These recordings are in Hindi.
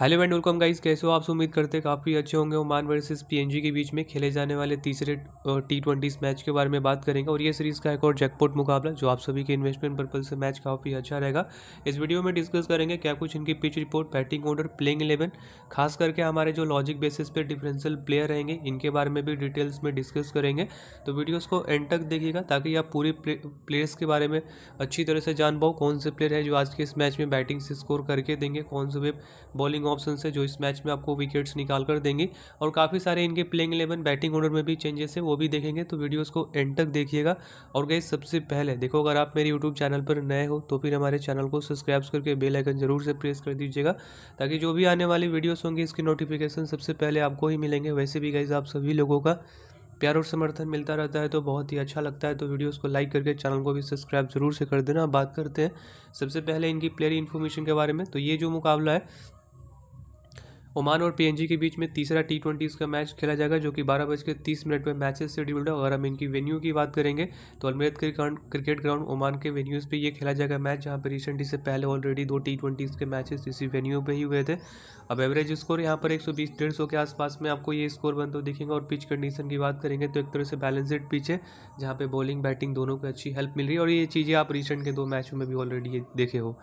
हेलो एंड वेलकम गाइस कैसे हो आप उम्मीद करते हैं काफ़ी अच्छे होंगे ओमान वर्सेस पीएनजी के बीच में खेले जाने वाले तीसरे टी ट्वेंटी मैच के बारे में बात करेंगे और ये सीरीज़ का एक और जैकपॉट मुकाबला जो आप सभी के इन्वेस्टमेंट पर्पज से मैच काफ़ी अच्छा रहेगा इस वीडियो में डिस्कस करेंगे क्या कुछ इनकी pitch report batting order playing eleven खास करके हमारे जो लॉजिक बेसिस पर डिफरेंशियल प्लेयर रहेंगे इनके बारे में भी डिटेल्स में डिस्कस करेंगे तो वीडियोज़ को एंड तक देखिएगा ताकि आप पूरे प्लेयर्स के बारे में अच्छी तरह से जान पाओ कौन से प्लेयर है जो आज के इस मैच में बैटिंग से स्कोर करके देंगे कौन से वे बॉलिंग बैटिंग ऑप्शन है जो इस मैच में आपको विकेट्स निकाल कर देंगे और काफ़ी सारे इनके प्लेइंग इलेवन बैटिंग ऑर्डर में भी चेंजेस है वो भी देखेंगे तो वीडियोज़ को एंड तक देखिएगा और गई सबसे पहले देखो अगर आप मेरे यूट्यूब चैनल पर नए हो तो फिर हमारे चैनल को सब्सक्राइब करके बेलाइकन जरूर से प्रेस कर दीजिएगा ताकि जो भी आने वाली वीडियोज होंगे इसकी नोटिफिकेशन सबसे पहले आपको ही मिलेंगे वैसे भी गई आप सभी लोगों का प्यार और समर्थन मिलता रहता है तो बहुत ही अच्छा लगता है तो वीडियोस को लाइक करके चैनल को भी सब्सक्राइब जरूर से कर देना बात करते हैं सबसे पहले इनकी प्लेयर इन्फॉर्मेशन के बारे में तो ये जो मुकाबला है ओमान और पीएनजी के बीच में तीसरा टी ट्वेंटी इसका मैच खेला जाएगा जो कि बारह बज के तीस मिनट में मैचेस शेड्यूल्ड है अगर हम इनकी वेन्यू की बात करेंगे तो अलमेरत क्रिकेट ग्राउंड ओमान के वेन्यूज़ पे ये खेला जाएगा मैच जहाँ पर रिसेंटली से पहले ऑलरेडी दो टी ट्वेंटीज़ के मैचेस इसी वेन्यू पर ही हुए थे अब एवरेज स्कोर यहाँ पर एक सौ बीस डेढ़ सौ के आसपास में आपको ये स्कोर तो दिखेंगे और पिच कंडीशन की बात करेंगे तो एक तरह से बैलेंसड पिच है जहाँ पर बॉलिंग बैटिंग दोनों को अच्छी हेल्प मिल रही है और ये चीज़ें आप रिसेंट के दो मैचों में भी ऑलरेडी देखे हो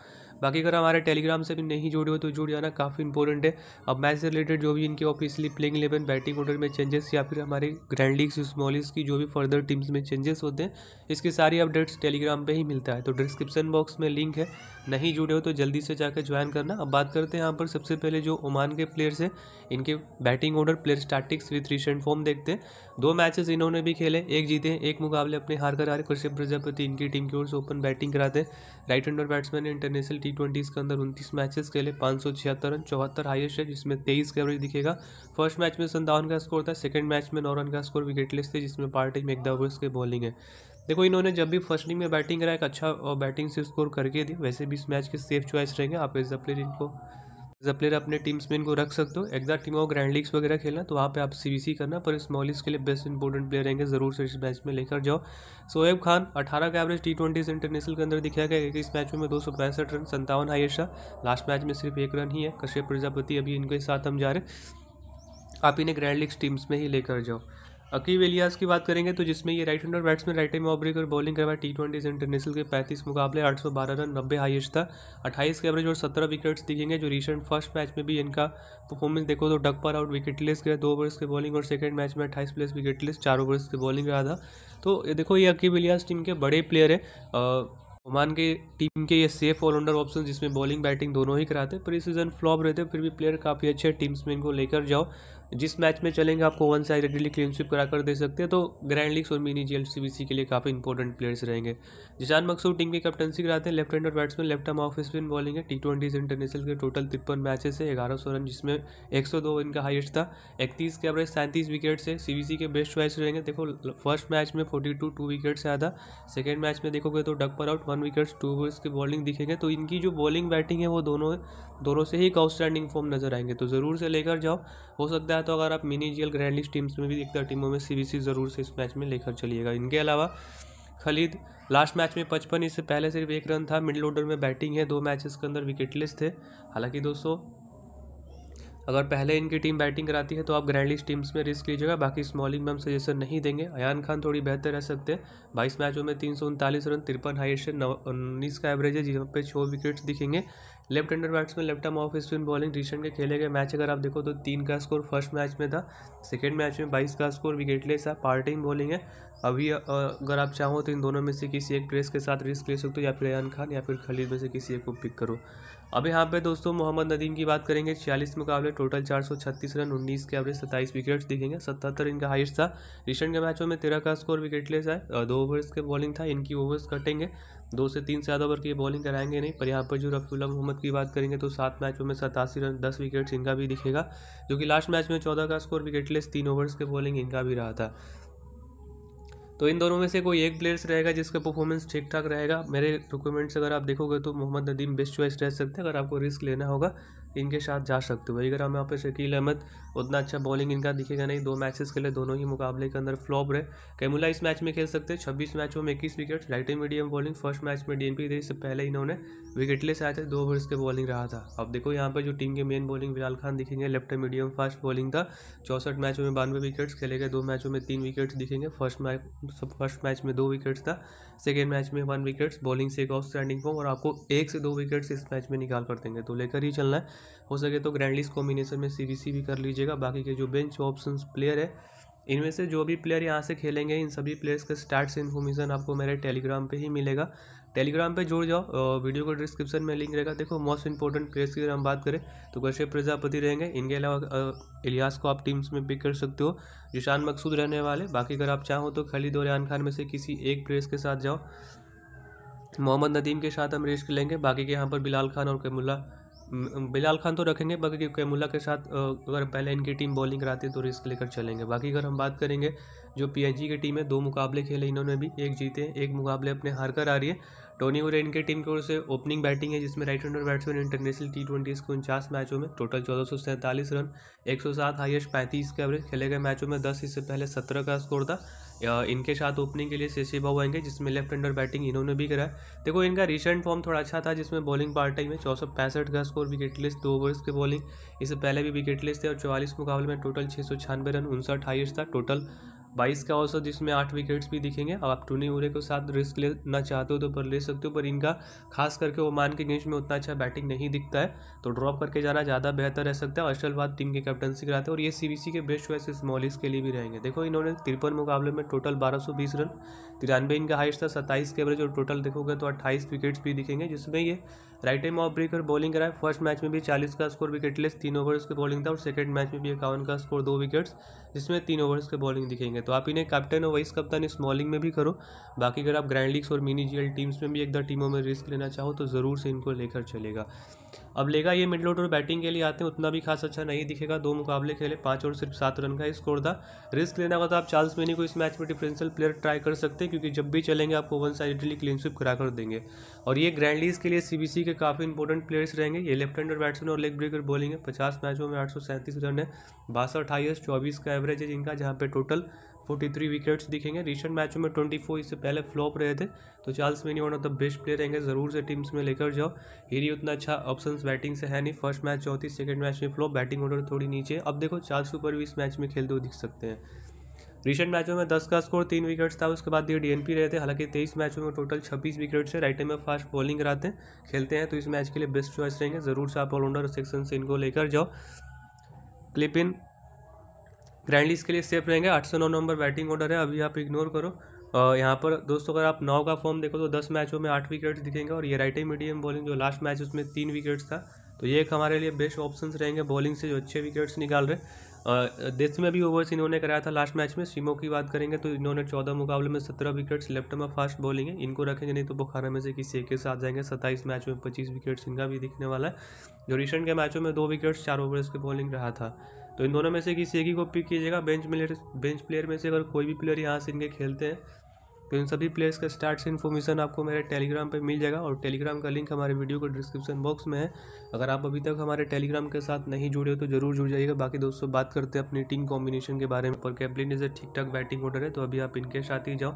बाकी अगर हमारे टेलीग्राम से भी नहीं जुड़े हो तो जुड़ जाना काफ़ी इंपॉर्टेंट है अब मैच से रिलेटेड जो भी इनके officially playing eleven batting order में चेंजेस या फिर हमारे ग्रैंड लीग्स स्मॉल लीग्स की जो भी फर्दर टीम्स में चेंजेस होते हैं इसकी सारी अपडेट्स टेलीग्राम पर ही मिलता है तो डिस्क्रिप्शन बॉक्स में लिंक है नहीं जुड़े हो तो जल्दी से जाकर ज्वाइन करना अब बात करते हैं यहाँ पर सबसे पहले जो ओमान के प्लेयर्स हैं इनके batting order player statistics with recent form देखते हैं दो मैचेस इन्होंने भी खेले एक जीते हैं एक मुकाबले अपने हार कर हारे कश्यप प्रजापति इनकी टीम की ओर से ओपन बैटिंग कराते हैं right hander batsman international team T के अंदर उनतीस मैचेस खेले पाँच सौ छिहत्तर रन चौहत्तर हाइस्ट है जिसमें तेईस का एवरेज दिखेगा फर्स्ट मैच में संतावन का स्कोर था सेकंड मैच में नौ रन का स्कोर विकेटलेस थे जिसमें पार्टी में एक दस के बॉलिंग है देखो इन्होंने जब भी फर्स्ट इनिंग में बैटिंग करा एक अच्छा बैटिंग से स्कोर करके दी वैसे भी इस मैच के सेफ चॉइस रहेंगे आप एज अ प्लेयर इनको एज अ प्लेयर अपने टीम्स में इनको रख सकते हो एग्जैक्ट टीम और ग्रैंड लीग्स वगैरह खेलना तो वहाँ पे आप सी करना पर स्मॉल लीग्स के लिए बेस्ट इंपॉर्टेंट प्लेयर रहेंगे जरूर से इस मैच में लेकर जाओ सोएब खान अठारह का एवरेज टी ट्वेंटी इंटरनेशनल के अंदर दिखाया गया इस मैच में दो सौ पैंसठ रन संतावन हाइशा लास्ट मैच में सिर्फ एक रन ही है कश्यप प्रजापति अभी इनके साथ हम जा रहे आप इन्हें ग्रैंड लीग्स टीम्स में ही लेकर जाओ अकीब एलियास की बात करेंगे तो जिसमें ये राइट हैंडर बैट्समैन राइट में ऑब्रेक और बॉलिंग करवाया टी ट्वेंटी इंटरनेशनल के पैंतीस मुकाबले आठ सौ बारह रन नब्बे हाइएस्ट था 28 के एवरेज और सत्रह विकेट्स दिखेंगे जो रिसेंट फर्स्ट मैच में भी इनका परफॉर्मेंस देखो तो डक पर आउट विकेट लेस गया दो ओवर्स के बॉलिंग और सेकेंड मैच में अट्ठाईस प्लेस विकेट लेस चार ओवर्स की बॉलिंग रहा था तो ये देखो ये अकीब एलियास टीम के बड़े प्लेयर है ओमान के टीम के ये सेफ ऑलराउंडर ऑप्शन जिसमें बॉलिंग बैटिंग दोनों ही कराते प्री सीजन फ्लॉप रहते फिर भी प्लेयर काफ़ी अच्छे टीम्स में इनको लेकर जाओ जिस मैच में चलेंगे आपको one side sidedly clean sweep करा कर दे सकते हैं तो ग्रैंड लीग्स और मिनी जी एल के लिए काफ़ी इंपॉर्टेंट प्लेयर्स रहेंगे जिसान मकसूद टीम की कैप्टनसी कराते हैं लेफ्ट हैंड और batsman left arm off spin bowling है टी ट्वेंटीज इंटरनेशनल के टोटल तिरपन मैचेस है ग्यारह सौ रन जिसमें एक सौ दो इनका हाइस्ट था इकतीस के एवरेज सैंतीस विकेट से सी के बेस्ट चॉइस रहेंगे देखो फर्स्ट मैच में फोर्टी टू टू विकेट से आया सेकेंड मैच में देखोगे तो डक पर out one wickets two overs की बॉलिंग दिखेंगे तो इनकी जो बॉलिंग बैटिंग है वो दोनों दोनों से ही एक आउटस्टैंडिंग फॉर्म नजर आएंगे तो ज़रूर से लेकर जाओ हो सकता है है तो अगर आप mini G L grand league teams में भी दिखता टीमों में सी ज़रूर से इस मैच में लेकर चलिएगा इनके अलावा खलीद लास्ट मैच में पचपन इससे पहले सिर्फ एक रन था मिडिल ऑर्डर में बैटिंग है दो मैचेस के अंदर विकेटलेस थे हालांकि दोस्तों अगर पहले इनकी टीम बैटिंग कराती है तो आप ग्रैंड टीम्स में रिस्क लीजिएगा बाकी स्मॉलिंग में हम सजेशन नहीं देंगे अयान खान थोड़ी बेहतर रह सकते हैं बाईस मैचों में तीन सौ उनतालीस रन तिरपन हाइस्ट है उन्नीस का एवरेज है जहाँ पे छः विकेट्स दिखेंगे left hander batsman left arm off spin bowling recent के खेले गए मैच अगर आप देखो तो तीन का स्कोर फर्स्ट मैच में था सेकेंड मैच में बाईस का स्कोर विकेटलेस है पार्टिंग बॉलिंग है अभी अगर आप चाहो तो इन दोनों में से किसी एक ड्रेस के साथ रिस्क ले सकते हो या फिर अयान खान या फिर खलीद में से किसी एक को पिक करो अब यहाँ पे दोस्तों मोहम्मद नदीम की बात करेंगे छियालीस मुकाबले टोटल 436 रन 19 के एवरेज 27 विकेट्स दिखेंगे 77 इनका हाइस्ट था रिसेंट के मैचों में तेरह का स्कोर विकेटलेस है दो ओवर्स के बॉलिंग था इनकी ओवर्स कटेंगे दो से तीन से ज़्यादा ओवर की बॉलिंग कराएंगे नहीं पर यहाँ पर जो रफ़ीला मोहम्मद की बात करेंगे तो सात मैचों में सतासी रन दस विकेट्स इनका भी दिखेगा जो कि लास्ट मैच में चौदह का स्कोर विकेटलेस तीन ओवर्स के बॉलिंग इनका भी रहा था तो इन दोनों में से कोई एक प्लेयर्स रहेगा जिसका परफॉर्मेंस ठीक ठाक रहेगा मेरे रिक्वायरमेंट्स अगर आप देखोगे तो मोहम्मद नदीम बेस्ट चॉइस रह सकते हैं अगर आपको रिस्क लेना होगा इनके साथ जा सकते हो वही अगर हम यहाँ पर शकील अहमद उतना अच्छा बॉलिंग इनका दिखेगा नहीं दो मैचेस के लिए दोनों ही मुकाबले के अंदर फ्लॉप रहे कैमुला इस मैच में खेल सकते हैं छब्बीस मैचों में इक्कीस wicket right medium bowling first match में डीएनपी एन इससे पहले इन्होंने विकेटलेस आए थे दो ओवर्स के बॉलिंग रहा था अब देखो यहाँ पर जो टीम के मेन बॉलिंग विलाल खान दिखेंगे लेफ्ट मीडियम फास्ट बॉलिंग था चौसठ मैचों में बानवे विकेट्स खेले गए दो मैचों में तीन विकेट्स दिखेंगे फर्स्ट मैच सब फर्स्ट मैच में दो विकेट्स था सेकेंड मैच में वन विकेट्स बॉलिंग से एक ऑफ स्टैंडिंग फॉर्म और आपको एक से दो विकेट्स इस मैच में निकाल कर देंगे तो लेकर ही चलना है हो सके तो ग्रैंडलिस कॉम्बिनेशन में सी भी कर लीजिएगा बाकी के जो बेंच ऑप्शन प्लेयर है इनमें से जो भी प्लेयर यहाँ से खेलेंगे इन सभी प्लेयर्स के स्टार्ट इन्फॉर्मेशन आपको मेरे टेलीग्राम पर ही मिलेगा टेलीग्राम पे जुड़ जाओ वीडियो को डिस्क्रिप्शन में लिंक रहेगा देखो मोस्ट इंपॉर्टेंट प्लेयर्स की अगर हम बात करें तो कश्यप प्रजापति रहेंगे इनके अलावा इलियास को आप टीम्स में पिक कर सकते हो जिशान मकसूद रहने वाले बाकी अगर आप चाहो तो खलीद और रेहान खान में से किसी एक प्लेयर्स के साथ जाओ मोहम्मद नदीम के साथ हम रिस्क लेंगे बाकी के यहाँ पर बिलाल खान और कैमुल्ला बिलाल खान तो रखेंगे बाकी कैमुल्ला के साथ अगर पहले इनकी टीम बॉलिंग कराती है तो रिस्क लेकर चलेंगे बाकी अगर हम बात करेंगे जो पीएनजी की टीम है दो मुकाबले खेले इन्होंने भी एक जीते एक मुकाबले अपने हार कर आ रही है टोनी और इनके टीम की ओर से ओपनिंग बैटिंग है जिसमें right hander batsman international T twenty के उनचास मैचों में टोटल चौदह सौ सैंतालीस रन एक सौ सात हाइएस्ट पैंतीस के एवरेज खेले गए मैचों में दस इससे पहले सत्रह का स्कोर था इनके साथ ओपनिंग के लिए शेषी भाव आएंगे जिसमें लेफ्ट हैंडर बैटिंग इन्होंने भी करा देखो इनका रिसेंट फॉर्म थोड़ा अच्छा था जिसमें बॉलिंग पार्टी में चौसठ पैंसठ का स्कोर विकेट लिस्ट दो ओवर्स के बॉलिंग इससे पहले भी विकेट लिस्ट थे और चौवालीस मुकाबले में टोटल छः सौ रन उनसठ हाइएस्ट था टोटल बाईस का औसत जिसमें आठ विकेट्स भी दिखेंगे अब आप टूनी उरे के साथ रिस्क लेना चाहते हो तो पर ले सकते हो पर इनका खास करके ओमान के गेंज में उतना अच्छा बैटिंग नहीं दिखता है तो ड्रॉप करके जाना ज़्यादा बेहतर रह सकता है बाद टीम के कैप्टनसी कराते हैं और ये सी के बेस्ट चॉइस स्मॉलिस के लिए भी रहेंगे देखो इन्होंने तिरपन मुकाबले में टोटल बारह रन तिरानवे इनका हाइस्ट था सत्ताईस के एवरेज और टोटल देखोगे तो अट्ठाईस विकेट्स भी दिखेंगे जिसमें ये right arm off breaker bowling कराए फर्स्ट मैच में भी चालीस का स्कोर विकेटलेस तीन ओवर्स की बॉलिंग था और सेकेंड मैच में भी इक्यावन का स्कोर दो विकेट्स जिसमें तीन ओवर्स के बॉलिंग दिखेंगे तो आप इन्हें कैप्टन और वाइस कप्तान स्मॉलिंग में भी करो बाकी अगर आप ग्रैंड लीग्स और मिनी जी टीम्स में भी एक टीमों में रिस्क लेना चाहो तो ज़रूर से इनको लेकर चलेगा अब लेगा ये मिडल ऑर्डर बैटिंग के लिए आते हैं उतना भी खास अच्छा नहीं दिखेगा दो मुकाबले खेले पाँच और सिर्फ सात रन का स्कोर था रिस्क लेना का तो आप चार्ल्स मेनी को इस मैच में डिफरेंशियल प्लेयर ट्राई कर सकते हैं क्योंकि जब भी चलेंगे आपको वन साइडली क्लीन स्विप करा कर देंगे और ये ग्रैंड लीग के लिए सीबीसी के काफ़ी इंपॉर्टेंट प्लेयर्स रहेंगे ये लेफ्ट हैंडर बैट्समैन और लेग ब्रेकर बॉलिंग है पचास मैचों में आठ रन है बासठ हाइएस्ट चौबीस का एवरेज है जिनका जहाँ पे टोटल 43 विकेट्स दिखेंगे रिसेंट मैचों में 24 इससे पहले फ्लॉप रहे थे तो Charles mini one of the best player रहेंगे ज़रूर से टीम्स में लेकर जाओ हिरी उतना अच्छा ऑप्शन बैटिंग से है नहीं फर्स्ट मैच चौथी सेकेंड मैच में फ्लॉप बैटिंग ऑर्डर थोड़ी नीचे अब देखो चार्ल्स के ऊपर भी इस मैच में खेलते हुए दिख सकते हैं रिसेंट मैचों में दस का स्कोर तीन विकेट्स था उसके बाद ये डीएनपी रहे थे हालांकि तेईस मैचों में टोटल छब्बीस विकेट से राइट में फास्ट बॉलिंग कराते हैं खेलते हैं तो इस मैच के लिए बेस्ट चॉइस रहेंगे ज़रूर से आप ऑलराउंडर सेक्शन से इनको लेकर जाओ क्लिपिन ग्रैंडलीस के लिए सेफ रहेंगे आठ सौ नौ नंबर बैटिंग ऑर्डर है अभी आप इग्नोर करो और यहाँ पर दोस्तों अगर आप नौ का फॉर्म देखो तो दस मैचों में आठ विकेट्स दिखेंगे और ये राइट मीडियम बॉलिंग जो लास्ट मैच उसमें तीन विकेट्स था तो ये एक हमारे लिए बेस्ट ऑप्शन रहेंगे बॉलिंग से जो अच्छे विकेट्स निकाल रहे देश में भी ओवर्स इन्होंने कराया था लास्ट मैच में सीमो की बात करेंगे तो इन्होंने चौदह मुकाबले में सत्रह विकेट्स लेफ्ट में फास्ट बॉलिंग है इनको रखेंगे नहीं तो बुखारा में से किसी एक के साथ जाएंगे सत्ताईस मैच में पच्चीस विकेट्स इनका भी दिखने वाला है जो रिसेंट के मैचों में दो विकेट्स चार ओवर्स की बॉलिंग रहा था तो इन दोनों में से किसी एक ही को पिक कीजिएगा बेंच प्लेयर बेंच प्लेयर में से अगर कोई भी प्लेयर यहाँ से इनके खेलते हैं तो इन सभी प्लेयर्स का स्टार्ट इन्फॉर्मेशन आपको मेरे टेलीग्राम पर मिल जाएगा और टेलीग्राम का लिंक हमारे वीडियो को डिस्क्रिप्शन बॉक्स में है अगर आप अभी तक हमारे टेलीग्राम के साथ नहीं जुड़े हो तो जरूर जुड़ जाइएगा बाकी दोस्तों बात करते हैं अपनी टीम कॉम्बिनेशन के बारे में और कैप्टन इज ए ठीक ठाक बैटिंग ऑर्डर है तो अभी आप इनके साथ ही जाओ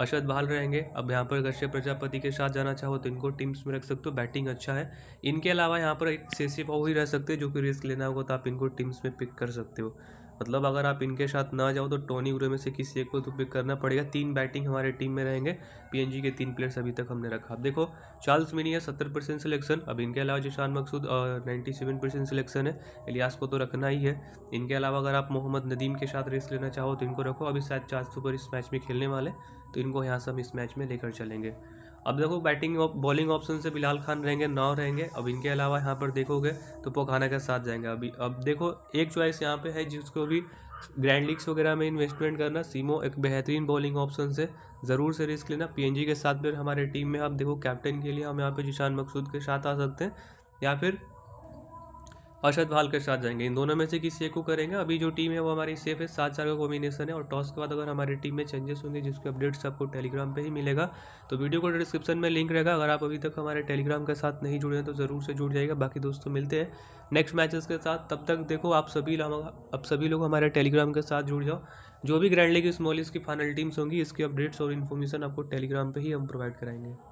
अशद बहाल रहेंगे अब यहाँ पर अगर प्रजापति के साथ जाना चाहो तो इनको टीम्स में रख सकते हो बैटिंग अच्छा है इनके अलावा यहाँ पर एक सेसिफ ही रह सकते हैं जो कि रिस्क लेना होगा तो आप इनको टीम्स में पिक कर सकते हो मतलब अगर आप इनके साथ ना जाओ तो टोनी ग्रे में से किसी एक को तो पिक करना पड़ेगा तीन बैटिंग हमारे टीम में रहेंगे पीएनजी के तीन प्लेयर्स अभी तक हमने रखा अब देखो चार्ल्स मिनी है सत्तर परसेंट सिलेक्शन अब इनके अलावा Zeeshan Maqsood ninety seven percent selection है इलियास को तो रखना ही है इनके अलावा अगर आप मोहम्मद नदीम के साथ रेस लेना चाहो तो इनको रखो अभी शायद चार्ज सुपर इस मैच में खेलने वाले तो इनको यहाँ से हम इस मैच में लेकर चलेंगे अब देखो बैटिंग बॉलिंग ऑप्शन से बिलाल खान रहेंगे नौ रहेंगे अब इनके अलावा यहाँ पर देखोगे तो पोखाना के साथ जाएंगे अभी अब देखो एक चॉइस यहाँ पे है जिसको भी ग्रैंड लीग्स वगैरह में इन्वेस्टमेंट करना सीमो एक बेहतरीन बॉलिंग ऑप्शन से ज़रूर से रिस्क लेना पी के साथ फिर हमारे टीम में आप देखो कैप्टन के लिए हम यहाँ पर जिशान मकसूद के साथ आ सकते हैं या फिर अरशद भाल के साथ जाएंगे इन दोनों में से किसी एक को करेंगे अभी जो टीम है वो हमारी सेफ है सात चार का कॉम्बिनेशन है और टॉस के बाद अगर हमारी टीम में चेंजेस होंगे जिसके अपडेट्स आपको टेलीग्राम पे ही मिलेगा तो वीडियो को डिस्क्रिप्शन में लिंक रहेगा अगर आप अभी तक हमारे टेलीग्राम के साथ नहीं जुड़े हैं तो ज़रूर से जुड़ जाएगा बाकी दोस्तों मिलते हैं नेक्स्ट मैचेस के साथ तब तक देखो आप सभी आप सभी लोग हमारे टेलीग्राम के साथ जुड़ जाओ जो भी ग्रैंड लीग स्मॉल की फाइनल टीम्स होंगी इसकी अपडेट्स और इन्फॉर्मेशन आपको टेलीग्राम पर ही हम प्रोवाइड कराएंगे